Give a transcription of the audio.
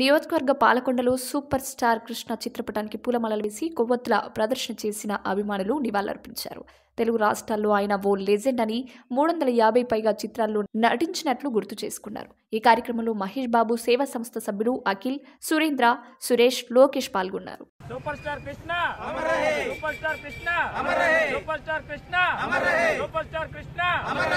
నియోజకవర్గ పాలకొండలో super star Krishna చిత్రపటానికి పూలమాలలు వేసి కొవ్వొత్తుల ప్రదర్శన చేసిన అభిమానులు నివాళులర్పించారు తెలుగు రాష్ట్రాల్లో ఆయన ఓ లెజెండ్ అని మూడు వందల యాభై పైగా చిత్రాల్లో నటించినట్లు గుర్తు చేసుకున్నారు ఈ కార్యక్రమంలో మహేష్ బాబు సేవా సంస్థ సభ్యులు అఖిల్ సురేంద్ర సురేష్ లోకేష్ పాల్గొన్నారు సూపర్ స్టార్ కృష్ణ